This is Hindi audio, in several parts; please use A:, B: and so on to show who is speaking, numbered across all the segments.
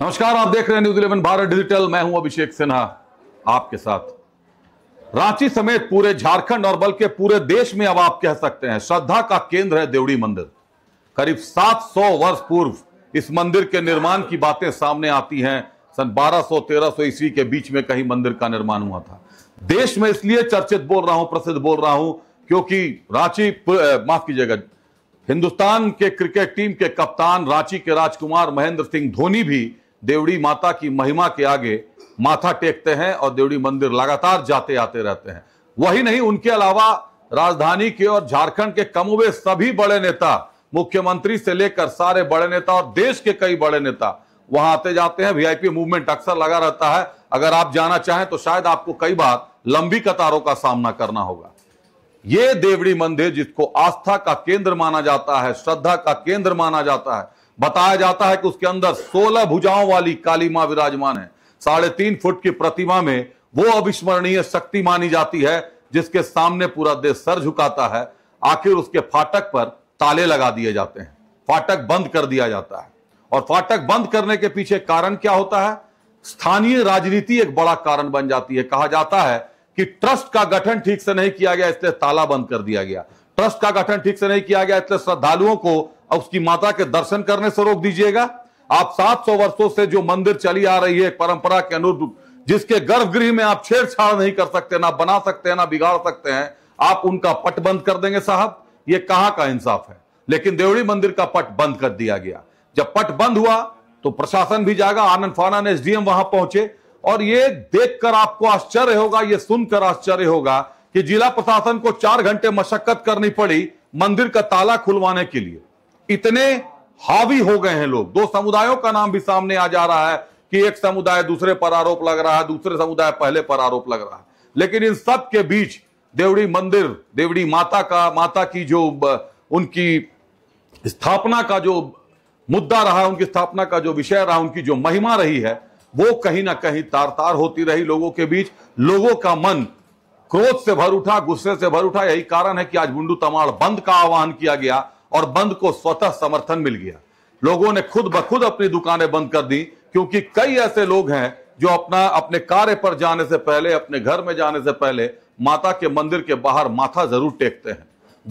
A: नमस्कार आप देख रहे हैं न्यूज इलेवन भारत डिजिटल मैं हूं अभिषेक सिन्हा आपके साथ रांची समेत पूरे झारखंड और बल्कि पूरे देश में अब आप कह सकते हैं श्रद्धा का केंद्र है देवड़ी मंदिर करीब 700 वर्ष पूर्व इस मंदिर के निर्माण की बातें सामने आती हैं सन 1200 तेरह ईस्वी के बीच में कहीं मंदिर का निर्माण हुआ था देश में इसलिए चर्चित बोल रहा हूं प्रसिद्ध बोल रहा हूं क्योंकि रांची माफ कीजिएगा हिंदुस्तान के क्रिकेट टीम के कप्तान रांची के राजकुमार महेंद्र सिंह धोनी भी देवड़ी माता की महिमा के आगे माथा टेकते हैं और देवड़ी मंदिर लगातार जाते आते रहते हैं वही नहीं उनके अलावा राजधानी के और झारखंड के कमोबे सभी बड़े नेता मुख्यमंत्री से लेकर सारे बड़े नेता और देश के कई बड़े नेता वहां आते जाते हैं वीआईपी मूवमेंट अक्सर लगा रहता है अगर आप जाना चाहें तो शायद आपको कई बार लंबी कतारों का सामना करना होगा ये देवड़ी मंदिर जिसको आस्था का केंद्र माना जाता है श्रद्धा का केंद्र माना जाता है बताया जाता है कि उसके अंदर सोलह भुजाओं वाली काली मां विराजमान है साढ़े तीन फुट की प्रतिमा में वो अविस्मरणीय शक्ति मानी जाती है जिसके सामने पूरा देश सर झुकाता है आखिर उसके फाटक पर ताले लगा दिए जाते हैं फाटक बंद कर दिया जाता है और फाटक बंद करने के पीछे कारण क्या होता है स्थानीय राजनीति एक बड़ा कारण बन जाती है कहा जाता है कि ट्रस्ट का गठन ठीक से नहीं किया गया इसलिए ताला बंद कर दिया गया ट्रस्ट का गठन ठीक से नहीं किया गया इसलिए श्रद्धालुओं को और उसकी माता के दर्शन करने से रोक दीजिएगा आप 700 वर्षों से जो मंदिर चली आ रही है परंपरा के अनुरूप जिसके गर्भगृह में आप छेड़छाड़ नहीं कर सकते ना बना सकते हैं ना बिगाड़ सकते हैं आप उनका पट बंद कर देंगे साहब ये कहा का इंसाफ है लेकिन देवड़ी मंदिर का पट बंद कर दिया गया जब पट बंद हुआ तो प्रशासन भी जाएगा आनंद फाना ने एसडीएम वहां पहुंचे और ये देखकर आपको आश्चर्य होगा ये सुनकर आश्चर्य होगा कि जिला प्रशासन को चार घंटे मशक्कत करनी पड़ी मंदिर का ताला खुलवाने के लिए इतने हावी हो गए हैं लोग दो समुदायों का नाम भी सामने आ जा रहा है कि एक समुदाय दूसरे पर आरोप लग रहा है दूसरे समुदाय पहले पर आरोप लग रहा है लेकिन इन सब के बीच देवड़ी मंदिर देवड़ी माता का माता की जो उनकी स्थापना का जो मुद्दा रहा उनकी स्थापना का जो विषय रहा उनकी जो महिमा रही है वो कहीं ना कहीं तार तार होती रही लोगों के बीच लोगों का मन क्रोध से भर उठा गुस्से से भर उठा यही कारण है कि आज बुंडू तमाड़ बंद का आह्वान किया गया और बंद को स्वतः समर्थन मिल गया लोगों ने खुद बखुद अपनी दुकानें बंद कर दी क्योंकि कई ऐसे लोग हैं जो अपना अपने कार्य पर जाने से पहले अपने घर में जाने से पहले माता के मंदिर के बाहर माथा जरूर टेकते हैं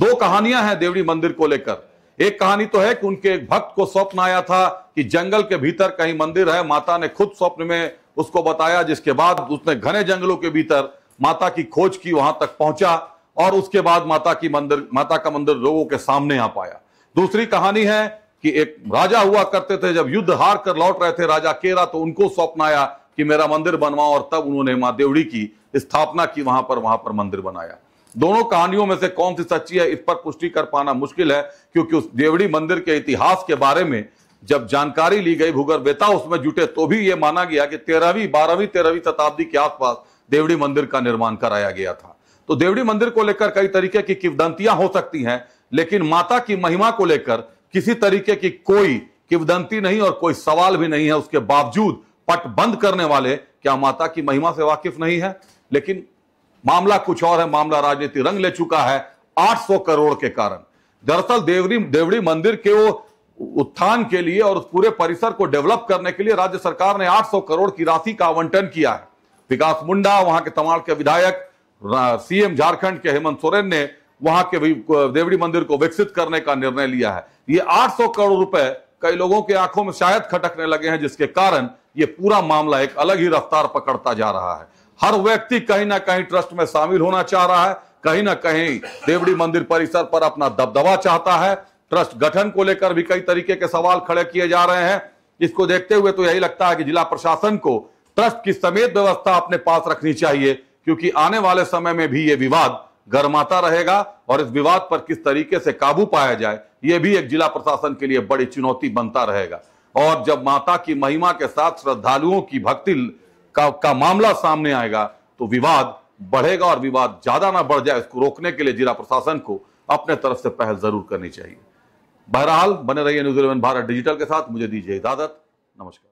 A: दो कहानियां हैं देवड़ी मंदिर को लेकर एक कहानी तो है कि उनके एक भक्त को स्वप्न आया था कि जंगल के भीतर कहीं मंदिर है माता ने खुद स्वप्न में उसको बताया जिसके बाद उसने घने जंगलों के भीतर माता की खोज की वहां तक पहुंचा और उसके बाद माता की मंदिर माता का मंदिर लोगों के सामने आ पाया दूसरी कहानी है कि एक राजा हुआ करते थे जब युद्ध हार कर लौट रहे थे राजा केरा तो उनको स्वप्न आया कि मेरा मंदिर बनवाओ और तब उन्होंने माँ देवड़ी की स्थापना की वहां पर वहां पर मंदिर बनाया दोनों कहानियों में से कौन सी सच्ची है इस पर पुष्टि कर पाना मुश्किल है क्योंकि उस देवड़ी मंदिर के इतिहास के बारे में जब जानकारी ली गई भूगर्भेता उसमें जुटे तो भी ये माना गया कि तेरहवीं बारहवीं तेरहवीं शताब्दी के आसपास देवड़ी मंदिर का निर्माण कराया गया था तो देवड़ी मंदिर को लेकर कई तरीके की किवदंतियां हो सकती हैं लेकिन माता की महिमा को लेकर किसी तरीके की कोई किवदंती नहीं और कोई सवाल भी नहीं है उसके बावजूद पट बंद करने वाले क्या माता की महिमा से वाकिफ नहीं है लेकिन मामला कुछ और है मामला राजनीति रंग ले चुका है 800 करोड़ के कारण दरअसल देवरी देवड़ी मंदिर के वो उत्थान के लिए और उस पूरे परिसर को डेवलप करने के लिए राज्य सरकार ने 800 करोड़ की राशि का आवंटन किया है विकास मुंडा वहां के तमाड़ के विधायक सीएम झारखंड के हेमंत सोरेन ने वहां के देवड़ी मंदिर को विकसित करने का निर्णय लिया है ये 800 करोड़ रुपए कई लोगों के आंखों में शायद खटकने लगे हैं जिसके कारण ये पूरा मामला एक अलग ही रफ्तार पकड़ता जा रहा है हर व्यक्ति कहीं ना कहीं ट्रस्ट में शामिल होना चाह रहा है कहीं ना कहीं देवड़ी मंदिर परिसर पर अपना दबदबा चाहता है ट्रस्ट गठन को लेकर भी कई तरीके के सवाल खड़े किए जा रहे हैं इसको देखते हुए तो यही लगता है कि जिला प्रशासन को ट्रस्ट की समेत व्यवस्था अपने पास रखनी चाहिए क्योंकि आने वाले समय में भी ये विवाद गर्माता रहेगा और इस विवाद पर किस तरीके से काबू पाया जाए यह भी एक जिला प्रशासन के लिए बड़ी चुनौती बनता रहेगा और जब माता की महिमा के साथ श्रद्धालुओं की भक्ति का, का मामला सामने आएगा तो विवाद बढ़ेगा और विवाद ज्यादा ना बढ़ जाए इसको रोकने के लिए जिला प्रशासन को अपने तरफ से पहल जरूर करनी चाहिए बहरहाल बने रहिए न्यूज इलेवन भारत डिजिटल के साथ मुझे दीजिए इजाजत नमस्कार